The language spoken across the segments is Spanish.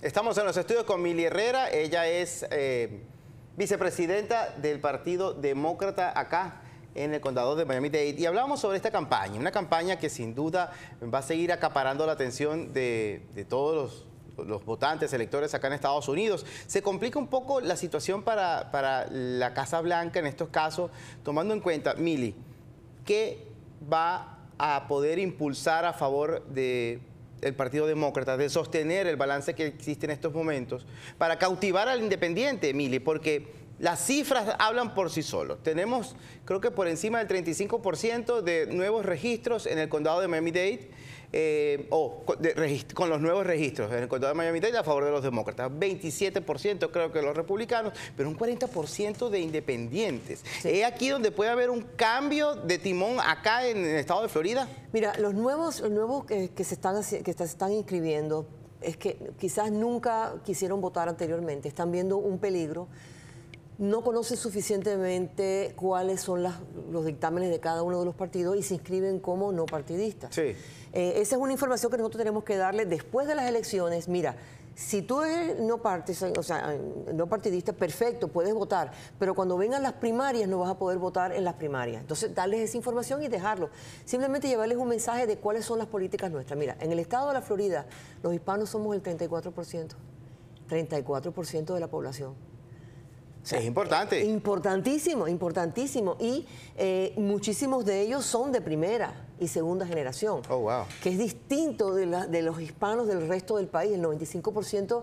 Estamos en los estudios con Mili Herrera, ella es eh, vicepresidenta del Partido Demócrata acá en el condado de Miami-Dade y hablamos sobre esta campaña, una campaña que sin duda va a seguir acaparando la atención de, todos los, votantes, electores acá en Estados Unidos. Se complica un poco la situación para, para la Casa Blanca en estos casos, tomando en cuenta, Mili, ¿qué va a poder impulsar a favor de el Partido Demócrata de sostener el balance que existe en estos momentos para cautivar al independiente, Emily, porque las cifras hablan por sí solos. Tenemos, creo que por encima del 35% de nuevos registros en el condado de Miami-Dade, eh, o con los nuevos registros en el condado de Miami-Dade a favor de los demócratas. 27% creo que los republicanos, pero un 40% de independientes. ¿Es aquí donde puede haber un cambio de timón acá en el estado de Florida? Mira, los nuevos, los nuevos que, se están, que se están inscribiendo es que quizás nunca quisieron votar anteriormente, están viendo un peligro no conoce suficientemente cuáles son los dictámenes de cada uno de los partidos y se inscriben como no partidistas. Sí. Eh, esa es una información que nosotros tenemos que darle después de las elecciones. Mira, si tú eres no, no partidista, perfecto, puedes votar, pero cuando vengan las primarias no vas a poder votar en las primarias. Entonces, darles esa información y dejarlo. Simplemente llevarles un mensaje de cuáles son las políticas nuestras. Mira, en el estado de la Florida, los hispanos somos el 34%, 34% de la población es importante. Importantísimo, importantísimo. Y eh, muchísimos de ellos son de primera y segunda generación. Oh, wow. Que es distinto de, los hispanos del resto del país. El 95%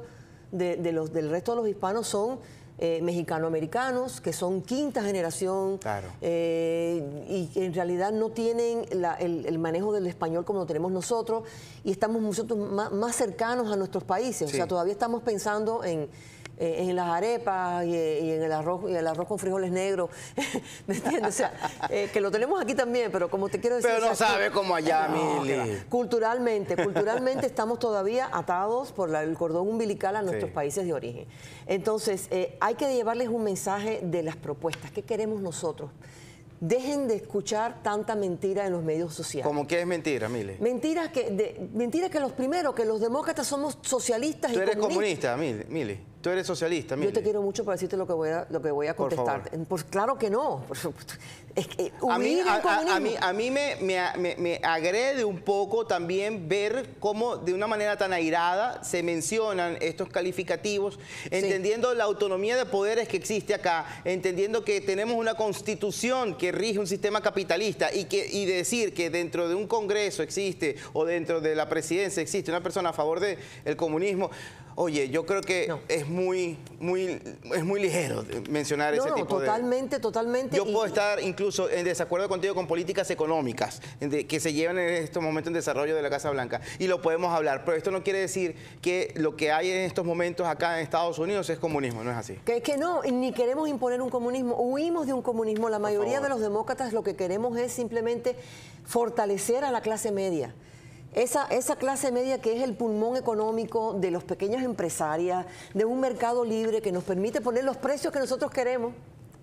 de, los, del resto de los hispanos son eh, mexicanoamericanos, que son quinta generación claro. Eh, y que en realidad no tienen el, manejo del español como lo tenemos nosotros y estamos nosotros más, cercanos a nuestros países. O sea, todavía estamos pensando en eh, en las arepas eh, y, en el arroz y el arroz con frijoles negros, ¿me entiendes? O sea, eh, que lo tenemos aquí también, pero como te quiero decir... Pero no sabe cómo allá, Culturalmente, culturalmente estamos todavía atados por el cordón umbilical a nuestros países de origen. Entonces, hay que llevarles un mensaje de las propuestas, ¿qué queremos nosotros? Dejen de escuchar tanta mentira en los medios sociales. ¿Cómo que es mentira, Mile? Mentiras que, de, que los primeros, que los demócratas somos socialistas ¿Tú eres comunista, Mili? Tú eres socialista, Yo te quiero mucho para decirte lo que voy a, lo que voy a contestar. Pues, claro que no. a mí, me, me, agrede un poco también ver cómo de una manera tan airada se mencionan estos calificativos, entendiendo la autonomía de poderes que existe acá, entendiendo que tenemos una constitución que rige un sistema capitalista y, que, decir que dentro de un Congreso existe o dentro de la presidencia existe una persona a favor del comunismo. Oye, yo creo que es muy, muy, es muy ligero mencionar ese tipo no, totalmente, totalmente. Yo puedo estar incluso en desacuerdo contigo con políticas económicas que se llevan en estos momentos en desarrollo de la Casa Blanca y lo podemos hablar, pero esto no quiere decir que lo que hay en estos momentos acá en Estados Unidos es comunismo, no es así. Que es que no, ni queremos imponer un comunismo, huimos de un comunismo. La mayoría de los demócratas lo que queremos es simplemente fortalecer a la clase media esa, esa clase media que es el pulmón económico de los pequeños empresarias de un mercado libre que nos permite poner los precios que nosotros queremos.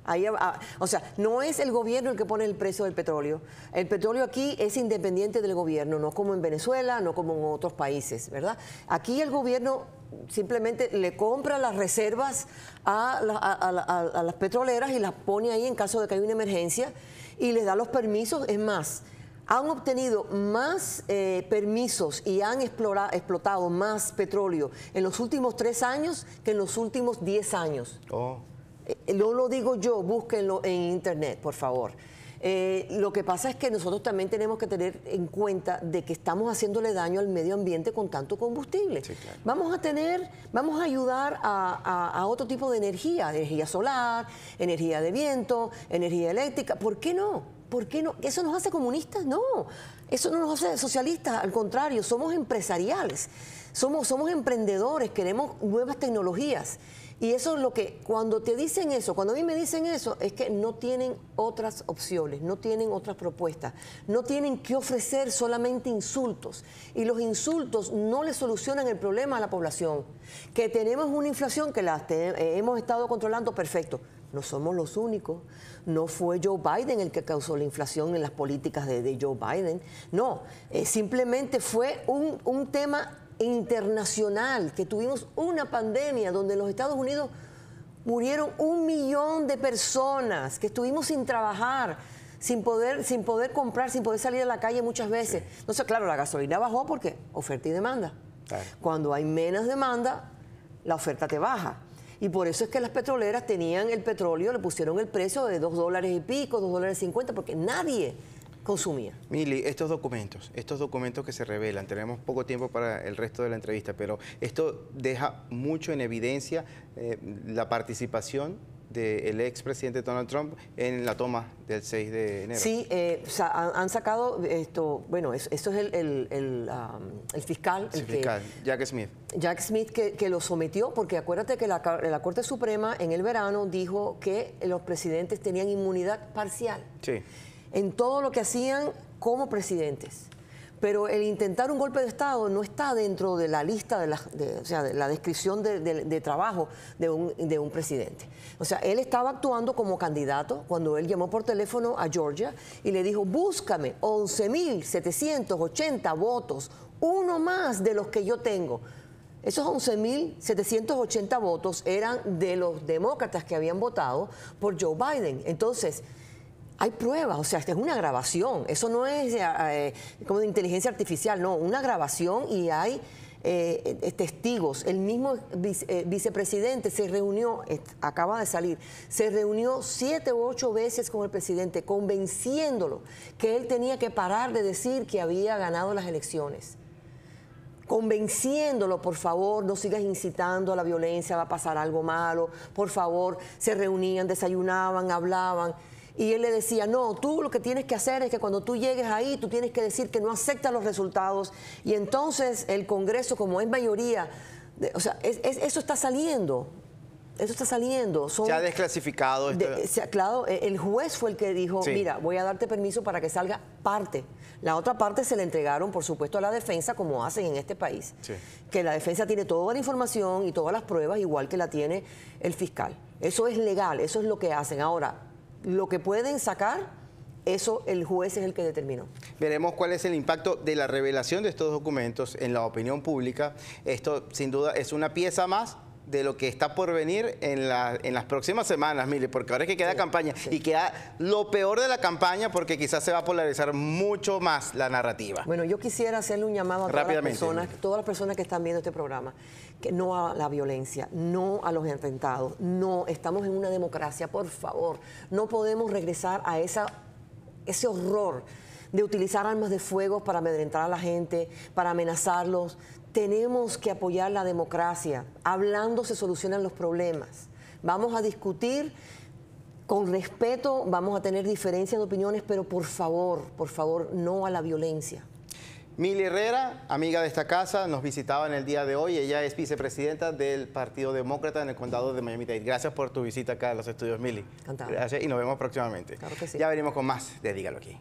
Ahí, ah, o sea, no es el gobierno el que pone el precio del petróleo. El petróleo aquí es independiente del gobierno, no como en Venezuela, no como en otros países, ¿verdad? Aquí el gobierno simplemente le compra las reservas a las petroleras y las pone ahí en caso de que haya una emergencia y les da los permisos. Es más, han obtenido más eh, permisos y han explotado más petróleo en los últimos tres años que en los últimos diez años. Oh. Eh, no lo digo yo, búsquenlo en internet, por favor. Eh, lo que pasa es que nosotros también tenemos que tener en cuenta de que estamos haciéndole daño al medio ambiente con tanto combustible. Vamos a tener, vamos a ayudar a, a, otro tipo de energía, energía solar, energía de viento, energía eléctrica, ¿por qué no? ¿Por qué no? ¿Eso nos hace comunistas? No, eso no nos hace socialistas, al contrario, somos empresariales, somos, somos emprendedores, queremos nuevas tecnologías. Y eso es lo que, cuando te dicen eso, cuando a mí me dicen eso, es que no tienen otras opciones, no tienen otras propuestas, no tienen que ofrecer solamente insultos. Y los insultos no le solucionan el problema a la población. Que tenemos una inflación que la eh, hemos estado controlando perfecto, no somos los únicos. No fue Joe Biden el que causó la inflación en las políticas de, Joe Biden. No, eh, simplemente fue un, tema internacional, que tuvimos una pandemia donde en los Estados Unidos murieron un millón de personas, que estuvimos sin trabajar, sin poder, sin poder comprar, sin poder salir a la calle muchas veces. No Entonces, claro, la gasolina bajó porque oferta y demanda. Cuando hay menos demanda, la oferta te baja. Y por eso es que las petroleras tenían el petróleo, le pusieron el precio de dos dólares y pico, dos dólares cincuenta, porque nadie consumía. Mili, estos documentos, estos documentos que se revelan, tenemos poco tiempo para el resto de la entrevista, pero esto deja mucho en evidencia eh, la participación del ex expresidente Donald Trump en la toma del 6 de enero. Sí, eh, han, sacado esto, bueno, esto es el, um, fiscal. El fiscal, Jack Smith. Jack Smith que, lo sometió, porque acuérdate que la, Corte Suprema en el verano dijo que los presidentes tenían inmunidad parcial. Sí. En todo lo que hacían como presidentes pero el intentar un golpe de Estado no está dentro de la lista, de o sea, de la descripción de, trabajo un, de un, presidente. O sea, él estaba actuando como candidato cuando él llamó por teléfono a Georgia y le dijo, búscame 11.780 votos, uno más de los que yo tengo. Esos 11.780 votos eran de los demócratas que habían votado por Joe Biden. Entonces, hay pruebas, o sea, esta es una grabación, eso no es eh, eh, como de inteligencia artificial, no, una grabación y hay eh, testigos. El mismo vicepresidente se reunió, acaba de salir, se reunió siete u ocho veces con el presidente, convenciéndolo que él tenía que parar de decir que había ganado las elecciones convenciéndolo, por favor, no sigas incitando a la violencia, va a pasar algo malo, por favor, se reunían, desayunaban, hablaban. Y él le decía, no, tú lo que tienes que hacer es que cuando tú llegues ahí, tú tienes que decir que no aceptas los resultados. Y entonces el Congreso, como es mayoría, o sea, eso está saliendo. Eso está saliendo. se ha desclasificado. Este- e, el juez fue el que dijo, mira, voy a darte permiso para que salga parte. La otra parte se le entregaron, por supuesto, a la defensa, como hacen en este país. Que la defensa tiene toda la información y todas las pruebas, igual que la tiene el fiscal. Eso es legal, eso es lo que hacen. Ahora, lo que pueden sacar, eso el juez es el que determinó. Veremos cuál es el impacto de la revelación de estos documentos en la opinión pública. Esto sin duda es una pieza más de lo que está por venir en, en las próximas semanas, Mili, porque ahora es que queda campaña y queda lo peor de la campaña porque quizás se va a polarizar mucho más la narrativa. Bueno, yo quisiera hacerle un llamado a todas las personas, todas las personas que están viendo este programa, que no a la violencia, no a los atentados, no, estamos en una democracia, por favor, no podemos regresar a esa, ese horror de utilizar armas de fuego para amedrentar a la gente, para amenazarlos tenemos que apoyar la democracia. Hablando se solucionan los problemas. Vamos a discutir con respeto, vamos a tener diferencias de opiniones, pero por favor, por favor, no a la violencia. Mili Herrera, amiga de esta casa, nos visitaba en el día de hoy. Ella es vicepresidenta del Partido Demócrata en el condado de Miami-Dade. Gracias por tu visita acá a los estudios, Mili. Gracias y nos vemos próximamente. Claro que sí. Ya venimos con más de Dígalo aquí.